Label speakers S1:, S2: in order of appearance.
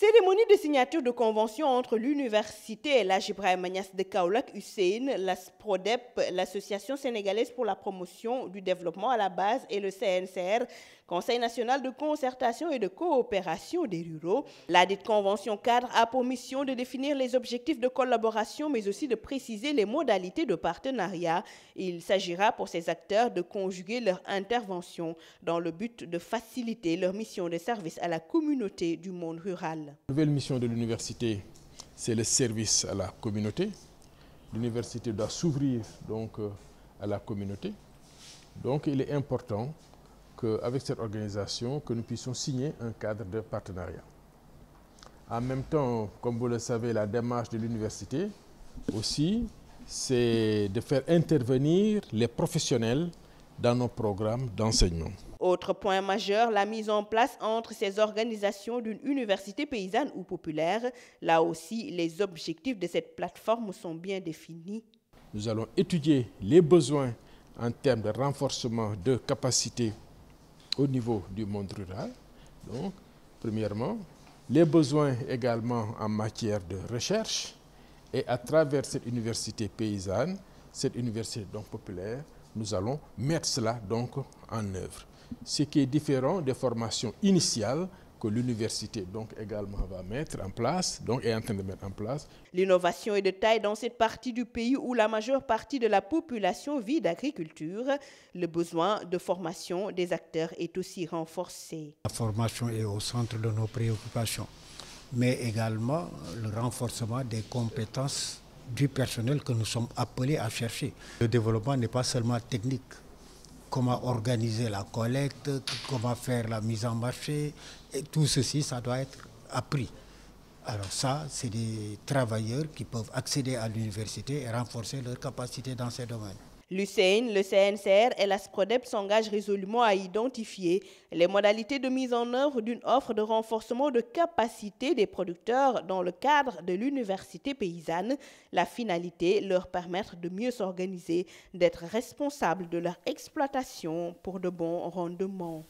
S1: Cérémonie de signature de convention entre l'université et la Magnas de Kaolak Hussein, la SPRODEP, l'Association sénégalaise pour la promotion du développement à la base et le CNCR, Conseil national de concertation et de coopération des ruraux. La dite convention cadre a pour mission de définir les objectifs de collaboration mais aussi de préciser les modalités de partenariat. Il s'agira pour ces acteurs de conjuguer leur intervention dans le but de faciliter leur mission de service à la communauté du monde rural. La
S2: nouvelle mission de l'université, c'est le service à la communauté. L'université doit s'ouvrir donc euh, à la communauté. Donc il est important qu'avec cette organisation, que nous puissions signer un cadre de partenariat. En même temps, comme vous le savez, la démarche de l'université aussi, c'est de faire intervenir les professionnels dans nos programmes d'enseignement.
S1: Autre point majeur, la mise en place entre ces organisations d'une université paysanne ou populaire. Là aussi, les objectifs de cette plateforme sont bien définis.
S2: Nous allons étudier les besoins en termes de renforcement de capacités au niveau du monde rural. Donc, premièrement, les besoins également en matière de recherche et à travers cette université paysanne, cette université donc populaire, nous allons mettre cela donc en œuvre. Ce qui est différent des formations initiales que l'université donc également va mettre en place, donc est en train de mettre en place.
S1: L'innovation est de taille dans cette partie du pays où la majeure partie de la population vit d'agriculture. Le besoin de formation des acteurs est aussi renforcé.
S3: La formation est au centre de nos préoccupations, mais également le renforcement des compétences du personnel que nous sommes appelés à chercher. Le développement n'est pas seulement technique. Comment organiser la collecte, comment faire la mise en marché, tout ceci, ça doit être appris. Alors ça, c'est des travailleurs qui peuvent accéder à l'université et renforcer leurs capacités dans ces domaines.
S1: L'UCN, le CNCR et l'ASPRODEP s'engagent résolument à identifier les modalités de mise en œuvre d'une offre de renforcement de capacité des producteurs dans le cadre de l'université paysanne. La finalité, leur permettre de mieux s'organiser, d'être responsables de leur exploitation pour de bons rendements.